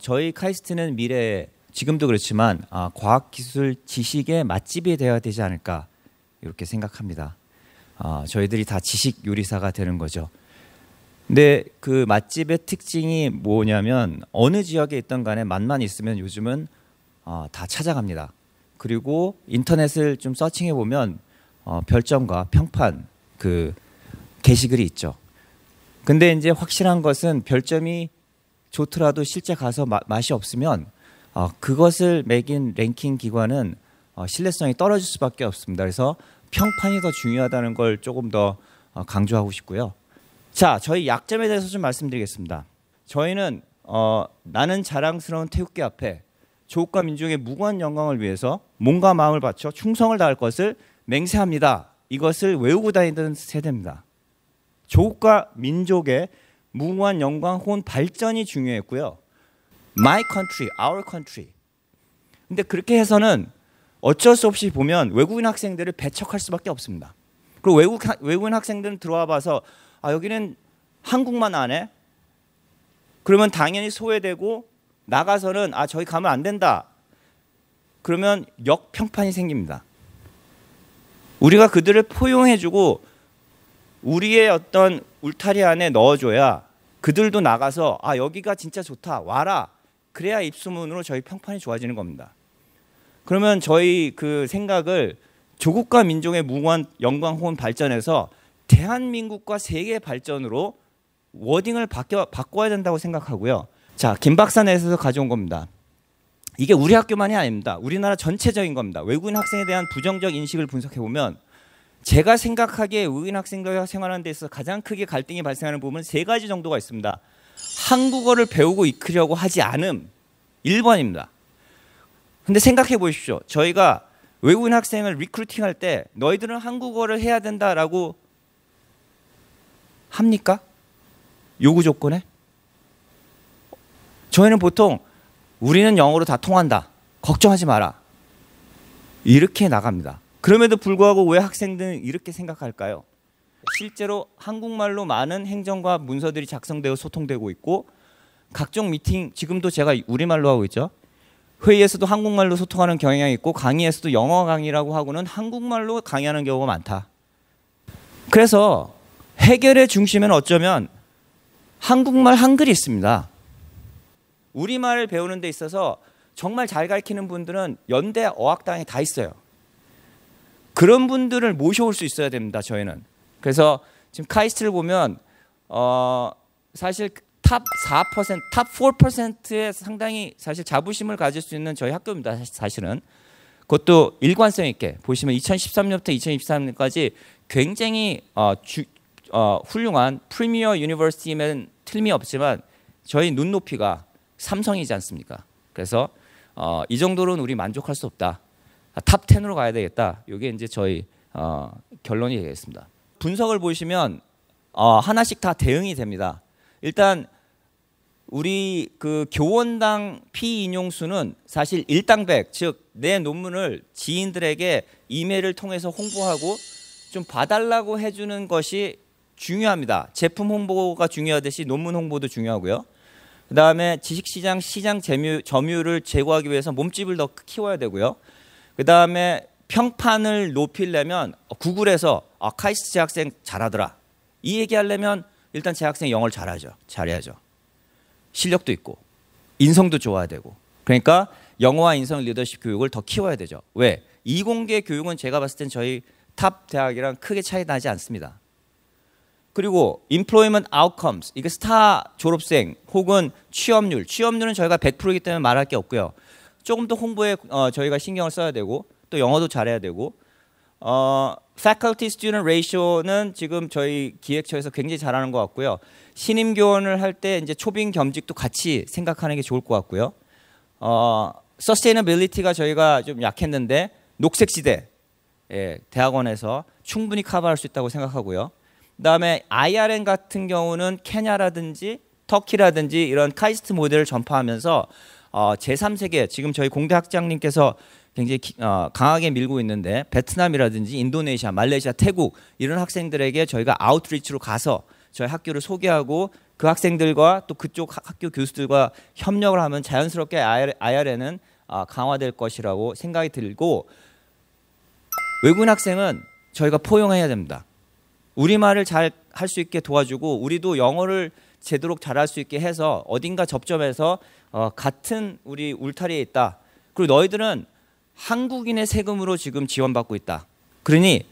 저희 카이스트는 미래에 지금도 그렇지만 아, 과학기술 지식의 맛집이 되어야 되지 않을까 이렇게 생각합니다. 아, 저희들이 다 지식 요리사가 되는 거죠. 근데 그 맛집의 특징이 뭐냐면 어느 지역에 있던 간에 맛만 있으면 요즘은 어, 다 찾아갑니다. 그리고 인터넷을 좀 서칭해 보면 어, 별점과 평판 그 게시글이 있죠. 근데 이제 확실한 것은 별점이 좋더라도 실제 가서 마, 맛이 없으면 어, 그것을 매긴 랭킹 기관은 어, 신뢰성이 떨어질 수밖에 없습니다. 그래서 평판이 더 중요하다는 걸 조금 더 어, 강조하고 싶고요. 자, 저희 약점에 대해서 좀 말씀드리겠습니다. 저희는 어, 나는 자랑스러운 태극기 앞에 조국과 민족의 무관 영광을 위해서 몸과 마음을 바쳐 충성을 다할 것을 맹세합니다. 이것을 외우고 다니던 세대입니다. 조국과 민족의 무한 영광 혼 발전이 중요했고요. My country, our country. 근데 그렇게 해서는 어쩔 수 없이 보면 외국인 학생들을 배척할 수밖에 없습니다. 그리고 외국 외국인 학생들은 들어와 봐서 아 여기는 한국만 안 해. 그러면 당연히 소외되고 나가서는 아 저희 가면 안 된다. 그러면 역평판이 생깁니다. 우리가 그들을 포용해주고 우리의 어떤 울타리 안에 넣어줘야 그들도 나가서 아 여기가 진짜 좋다 와라 그래야 입소문으로 저희 평판이 좋아지는 겁니다. 그러면 저희 그 생각을 조국과 민족의 무한 영광 혹은 발전에서 대한민국과 세계 발전으로 워딩을 바꿔, 바꿔야 된다고 생각하고요. 자, 김 박사 내에서 가져온 겁니다. 이게 우리 학교만이 아닙니다. 우리나라 전체적인 겁니다. 외국인 학생에 대한 부정적 인식을 분석해 보면 제가 생각하기에 의인 학생들과 생활하는 데있서 가장 크게 갈등이 발생하는 부분은 세 가지 정도가 있습니다. 한국어를 배우고 익히려고 하지 않음 1번입니다. 근데 생각해 보십시오. 저희가 외국인 학생을 리크루팅할 때 너희들은 한국어를 해야 된다라고 합니까? 요구 조건에? 저희는 보통 우리는 영어로 다 통한다. 걱정하지 마라. 이렇게 나갑니다. 그럼에도 불구하고 왜 학생들은 이렇게 생각할까요? 실제로 한국말로 많은 행정과 문서들이 작성되어 소통되고 있고 각종 미팅 지금도 제가 우리말로 하고 있죠. 회의에서도 한국말로 소통하는 경향이 있고 강의에서도 영어 강의라고 하고는 한국말로 강의하는 경우가 많다. 그래서 해결의 중심에는 어쩌면 한국말 한글이 있습니다. 우리말을 배우는 데 있어서 정말 잘 가르치는 분들은 연대 어학당에 다 있어요. 그런 분들을 모셔올 수 있어야 됩니다. 저희는. 그래서 지금 카이스트를 보면 어 사실 탑 4%, 탑 4%에 상당히 사실 자부심을 가질 수 있는 저희 학교입니다. 사실은. 그것도 일관성 있게 보시면 2013년부터 2023년까지 굉장히 어, 주, 어, 훌륭한 프리미어 유니버시티면 틀림이 없지만 저희 눈높이가 삼성이지 않습니까? 그래서 어, 이 정도로는 우리 만족할 수 없다. 아, 탑 10으로 가야 되겠다. 이게 이제 저희 어, 결론이 되겠습니다. 분석을 보시면 어, 하나씩 다 대응이 됩니다. 일단 우리 그 교원당 피인용 수는 사실 일당백 즉 내 논문을 지인들에게 이메일을 통해서 홍보하고 좀 봐달라고 해주는 것이 중요합니다. 제품 홍보가 중요하듯이 논문 홍보도 중요하고요. 그 다음에 지식시장 시장 점유, 점유 제고하기 위해서 몸집을 더 키워야 되고요. 그 다음에 평판을 높이려면 구글에서 아, 카이스트 재학생 잘하더라. 이 얘기하려면 일단 재학생 영어를 잘하죠. 잘해야죠. 실력도 있고 인성도 좋아야 되고 그러니까 영어와 인성 리더십 교육을 더 키워야 되죠. 왜? 이공계 교육은 제가 봤을 땐 저희 탑 대학이랑 크게 차이 나지 않습니다. 그리고 employment outcomes 이게 스타 졸업생 혹은 취업률 취업률은 저희가 100%이기 때문에 말할 게 없고요. 조금 더 홍보에 어, 저희가 신경을 써야 되고 또 영어도 잘해야 되고 어, faculty student ratio는 지금 저희 기획처에서 굉장히 잘하는 것 같고요. 신임 교원을 할 때 이제 초빙 겸직도 같이 생각하는 게 좋을 것 같고요. 어, sustainability가 저희가 좀 약했는데 녹색 시대 예, 대학원에서 충분히 커버할 수 있다고 생각하고요. 그다음에 IRN 같은 경우는 케냐라든지 터키라든지 이런 카이스트 모델을 전파하면서 어, 제3세계 지금 저희 공대 학장님께서 굉장히 어, 강하게 밀고 있는데 베트남이라든지 인도네시아, 말레이시아, 태국 이런 학생들에게 저희가 아웃리치로 가서 저희 학교를 소개하고 그 학생들과 또 그쪽 학교 교수들과 협력을 하면 자연스럽게 IR에는 어, 강화될 것이라고 생각이 들고 외국인 학생은 저희가 포용해야 됩니다. 우리말을 잘 할 수 있게 도와주고 우리도 영어를 제대로 잘할 수 있게 해서 어딘가 접점에서 어, 같은 우리 울타리에 있다. 그리고 너희들은 한국인의 세금으로 지금 지원받고 있다. 그러니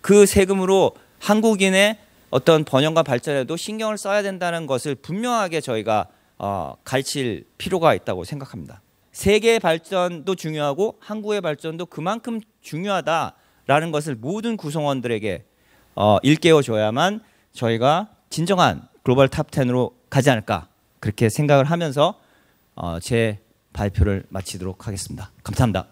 그 세금으로 한국인의 어떤 번영과 발전에도 신경을 써야 된다는 것을 분명하게 저희가 어, 가르칠 필요가 있다고 생각합니다. 세계의 발전도 중요하고 한국의 발전도 그만큼 중요하다라는 것을 모든 구성원들에게 어, 일깨워 줘야만 저희가 진정한 글로벌 탑 10으로 가지 않을까 그렇게 생각을 하면서 어, 제 발표를 마치도록 하겠습니다. 감사합니다.